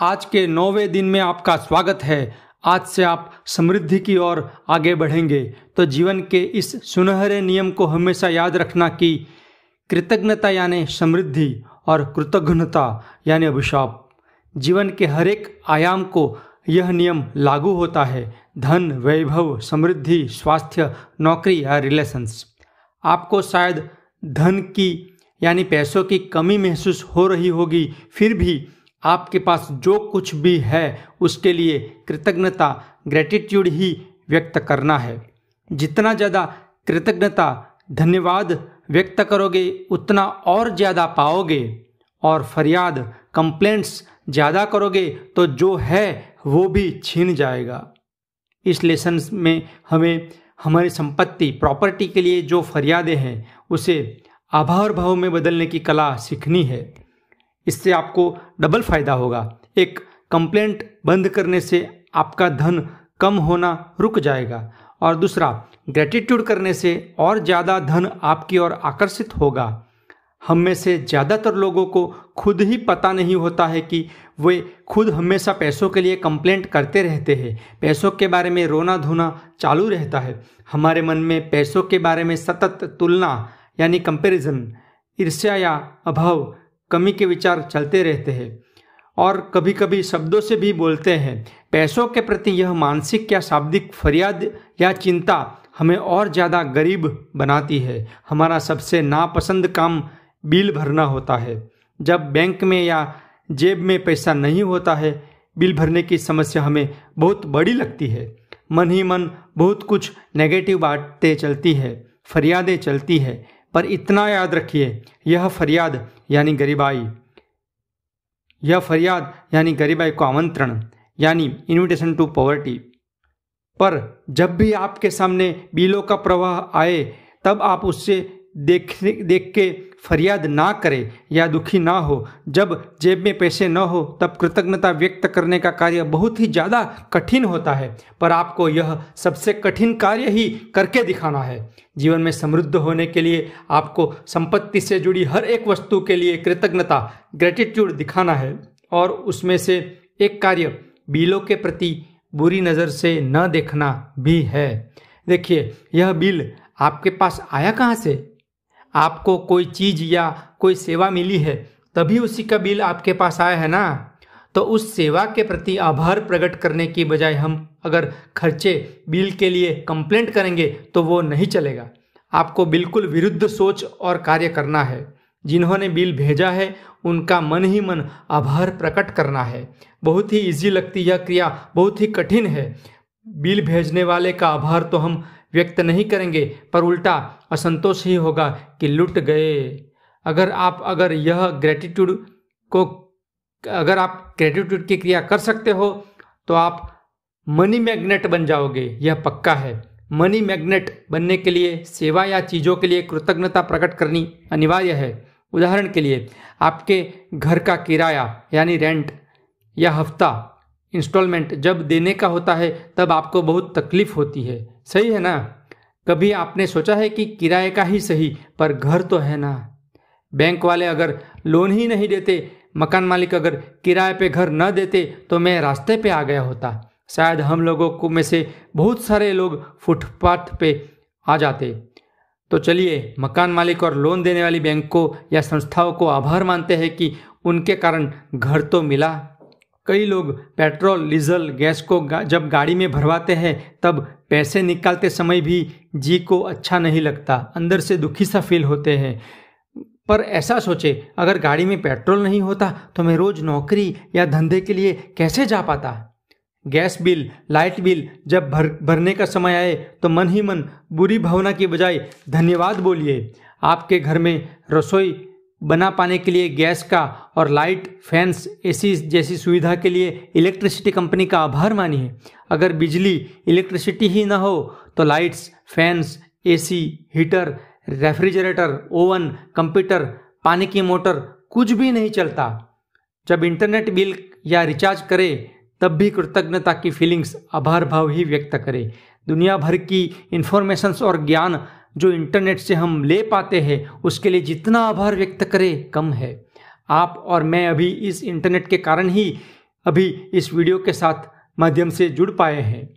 आज के नौवे दिन में आपका स्वागत है आज से आप समृद्धि की ओर आगे बढ़ेंगे तो जीवन के इस सुनहरे नियम को हमेशा याद रखना कि कृतज्ञता यानी समृद्धि और कृतघ्नता यानी अभिशाप जीवन के हर एक आयाम को यह नियम लागू होता है धन वैभव समृद्धि स्वास्थ्य नौकरी या रिलेशंस आपको शायद धन की यानी पैसों की कमी महसूस हो रही होगी फिर भी आपके पास जो कुछ भी है उसके लिए कृतज्ञता ग्रेटिट्यूड ही व्यक्त करना है जितना ज़्यादा कृतज्ञता धन्यवाद व्यक्त करोगे उतना और ज़्यादा पाओगे और फरियाद कंप्लेंट्स ज़्यादा करोगे तो जो है वो भी छीन जाएगा इस लेसन में हमें हमारी संपत्ति प्रॉपर्टी के लिए जो फरियादें हैं उसे आभार भाव में बदलने की कला सीखनी है इससे आपको डबल फायदा होगा एक कंप्लेंट बंद करने से आपका धन कम होना रुक जाएगा और दूसरा ग्रेटिट्यूड करने से और ज़्यादा धन आपकी ओर आकर्षित होगा हम में से ज़्यादातर लोगों को खुद ही पता नहीं होता है कि वे खुद हमेशा पैसों के लिए कंप्लेंट करते रहते हैं पैसों के बारे में रोना धोना चालू रहता है हमारे मन में पैसों के बारे में सतत तुलना यानी कंपैरिजन ईर्ष्या या अभाव कमी के विचार चलते रहते हैं और कभी कभी शब्दों से भी बोलते हैं पैसों के प्रति यह मानसिक या शाब्दिक फरियाद या चिंता हमें और ज़्यादा गरीब बनाती है हमारा सबसे नापसंद काम बिल भरना होता है जब बैंक में या जेब में पैसा नहीं होता है बिल भरने की समस्या हमें बहुत बड़ी लगती है मन ही मन बहुत कुछ नेगेटिव बातें चलती है फरियादें चलती है पर इतना याद रखिए यह फरियाद यानी गरीबाई यह फरियाद यानी गरीबाई को आमंत्रण यानी इन्विटेशन टू पॉवर्टी पर जब भी आपके सामने बिलों का प्रवाह आए तब आप उससे देखने देख के फरियाद ना करे या दुखी ना हो जब जेब में पैसे न हो तब कृतज्ञता व्यक्त करने का कार्य बहुत ही ज़्यादा कठिन होता है पर आपको यह सबसे कठिन कार्य ही करके दिखाना है जीवन में समृद्ध होने के लिए आपको संपत्ति से जुड़ी हर एक वस्तु के लिए कृतज्ञता ग्रेटिट्यूड दिखाना है और उसमें से एक कार्य बिलों के प्रति बुरी नज़र से न देखना भी है देखिए यह बिल आपके पास आया कहाँ से आपको कोई चीज़ या कोई सेवा मिली है तभी उसी का बिल आपके पास आया है ना तो उस सेवा के प्रति आभार प्रकट करने की बजाय हम अगर खर्चे बिल के लिए कंप्लेंट करेंगे तो वो नहीं चलेगा आपको बिल्कुल विरुद्ध सोच और कार्य करना है जिन्होंने बिल भेजा है उनका मन ही मन आभार प्रकट करना है बहुत ही इजी लगती यह क्रिया बहुत ही कठिन है बिल भेजने वाले का आभार तो हम व्यक्त नहीं करेंगे पर उल्टा असंतोष ही होगा कि लुट गए अगर आप अगर यह ग्रेटिट्यूड को अगर आप ग्रेटिट्यूड की क्रिया कर सकते हो तो आप मनी मैग्नेट बन जाओगे यह पक्का है मनी मैग्नेट बनने के लिए सेवा या चीज़ों के लिए कृतज्ञता प्रकट करनी अनिवार्य है उदाहरण के लिए आपके घर का किराया यानी रेंट या हफ्ता इंस्टॉलमेंट जब देने का होता है तब आपको बहुत तकलीफ होती है सही है ना कभी आपने सोचा है कि किराए का ही सही पर घर तो है ना बैंक वाले अगर लोन ही नहीं देते मकान मालिक अगर किराए पे घर न देते तो मैं रास्ते पे आ गया होता शायद हम लोगों को में से बहुत सारे लोग फुटपाथ पे आ जाते तो चलिए मकान मालिक और लोन देने वाली बैंकों या संस्थाओं को आभार मानते हैं कि उनके कारण घर तो मिला कई लोग पेट्रोल डीजल गैस को गा, जब गाड़ी में भरवाते हैं तब पैसे निकालते समय भी जी को अच्छा नहीं लगता अंदर से दुखी सा फील होते हैं पर ऐसा सोचे अगर गाड़ी में पेट्रोल नहीं होता तो मैं रोज नौकरी या धंधे के लिए कैसे जा पाता गैस बिल लाइट बिल जब भर भरने का समय आए तो मन ही मन बुरी भावना की बजाय धन्यवाद बोलिए आपके घर में रसोई बना पाने के लिए गैस का और लाइट फैंस एसी जैसी सुविधा के लिए इलेक्ट्रिसिटी कंपनी का आभार मानिए अगर बिजली इलेक्ट्रिसिटी ही ना हो तो lights fans AC heater refrigerator oven computer पानी की मोटर कुछ भी नहीं चलता जब इंटरनेट बिल या रिचार्ज करें तब भी कृतज्ञता की फीलिंग्स आभार भाव ही व्यक्त करें दुनिया भर की इन्फॉर्मेशंस और ज्ञान जो इंटरनेट से हम ले पाते हैं उसके लिए जितना आभार व्यक्त करें कम है आप और मैं अभी इस इंटरनेट के कारण ही अभी इस वीडियो के साथ माध्यम से जुड़ पाए हैं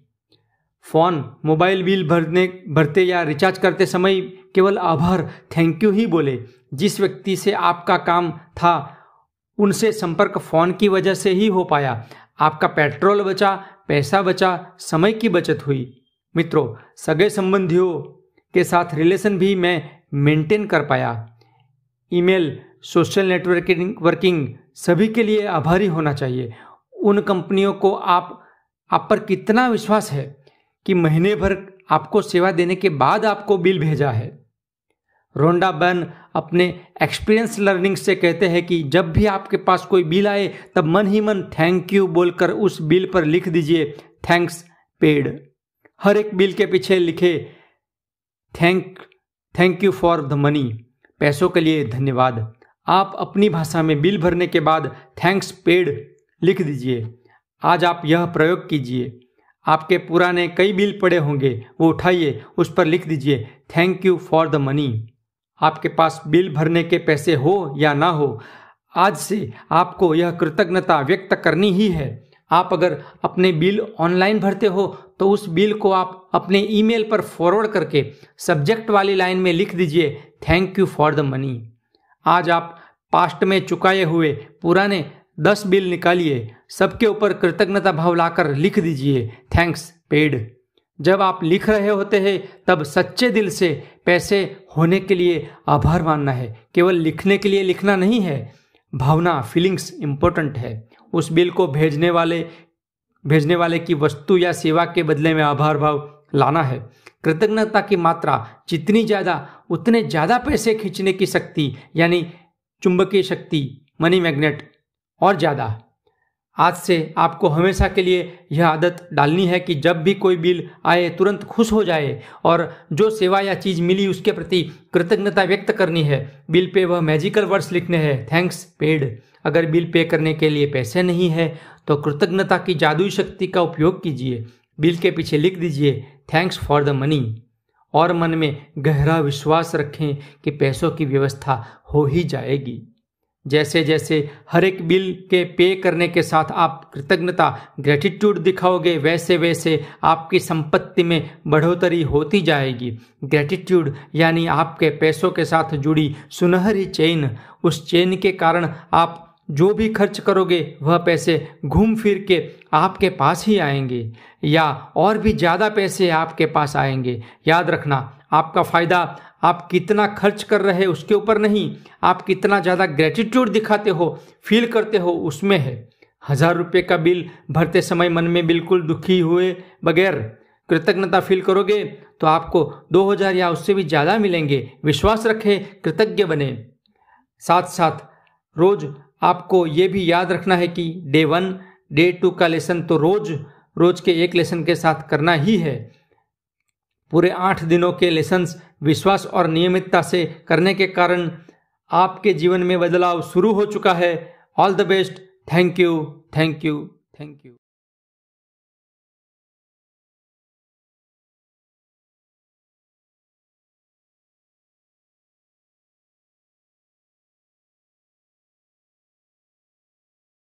फ़ोन मोबाइल बिल भरने भरते या रिचार्ज करते समय केवल आभार थैंक यू ही बोले जिस व्यक्ति से आपका काम था उनसे संपर्क फ़ोन की वजह से ही हो पाया आपका पेट्रोल बचा पैसा बचा समय की बचत हुई मित्रों सगे संबंधियों के साथ रिलेशन भी मैं मेंटेन कर पाया ईमेल सोशल नेटवर्किंग वर्किंग सभी के लिए आभारी होना चाहिए उन कंपनियों को आप आप पर कितना विश्वास है कि महीने भर आपको सेवा देने के बाद आपको बिल भेजा है रोंडा बन अपने एक्सपीरियंस लर्निंग से कहते हैं कि जब भी आपके पास कोई बिल आए तब मन ही मन थैंक यू बोलकर उस बिल पर लिख दीजिए थैंक्स पेड हर एक बिल के पीछे लिखे thank thank you for the money पैसों के लिए धन्यवाद आप अपनी भाषा में बिल भरने के बाद थैंक्स पेड लिख दीजिए आज आप यह प्रयोग कीजिए आपके पुराने कई बिल पड़े होंगे वो उठाइए उस पर लिख दीजिए thank you for the money आपके पास बिल भरने के पैसे हो या ना हो आज से आपको यह कृतज्ञता व्यक्त करनी ही है आप अगर अपने बिल ऑनलाइन भरते हो तो उस बिल को आप अपने ईमेल पर फॉरवर्ड करके सब्जेक्ट वाली लाइन में लिख दीजिए thank you for the money आज आप पास्ट में चुकाए हुए पुराने दस बिल निकालिए सबके ऊपर कृतज्ञता भाव लाकर लिख दीजिए थैंक्स पेड जब आप लिख रहे होते हैं तब सच्चे दिल से पैसे होने के लिए आभार मानना है केवल लिखने के लिए लिखना नहीं है भावना फीलिंग्स इम्पोर्टेंट है उस बिल को भेजने वाले भेजने वाले की वस्तु या सेवा के बदले में आभार भाव लाना है कृतज्ञता की मात्रा जितनी ज़्यादा उतने ज़्यादा पैसे खींचने की शक्ति यानी चुंबकीय शक्ति मनी मैग्नेट और ज़्यादा आज से आपको हमेशा के लिए यह आदत डालनी है कि जब भी कोई बिल आए तुरंत खुश हो जाए और जो सेवा या चीज़ मिली उसके प्रति कृतज्ञता व्यक्त करनी है बिल पे वह मैजिकल वर्ड्स लिखने हैं थैंक्स पेड अगर बिल पे करने के लिए पैसे नहीं है तो कृतज्ञता की जादुई शक्ति का उपयोग कीजिए बिल के पीछे लिख दीजिए थैंक्स फॉर द मनी और मन में गहरा विश्वास रखें कि पैसों की व्यवस्था हो ही जाएगी जैसे जैसे हर एक बिल के पे करने के साथ आप कृतज्ञता ग्रेटिट्यूड दिखाओगे वैसे वैसे आपकी संपत्ति में बढ़ोतरी होती जाएगी ग्रेटिट्यूड यानी आपके पैसों के साथ जुड़ी सुनहरी चेन उस चेन के कारण आप जो भी खर्च करोगे वह पैसे घूम फिर के आपके पास ही आएंगे या और भी ज़्यादा पैसे आपके पास आएंगे याद रखना आपका फ़ायदा आप कितना खर्च कर रहे हैं उसके ऊपर नहीं आप कितना ज़्यादा ग्रेटिट्यूड दिखाते हो फील करते हो उसमें है हज़ार रुपये का बिल भरते समय मन में बिल्कुल दुखी हुए बगैर कृतज्ञता फील करोगे तो आपको 2000 या उससे भी ज़्यादा मिलेंगे विश्वास रखें कृतज्ञ बने साथ साथ रोज आपको ये भी याद रखना है कि डे वन डे टू का लेसन तो रोज रोज के एक लेसन के साथ करना ही है पूरे आठ दिनों के लेसन्स विश्वास और नियमितता से करने के कारण आपके जीवन में बदलाव शुरू हो चुका है all the best thank you thank you thank you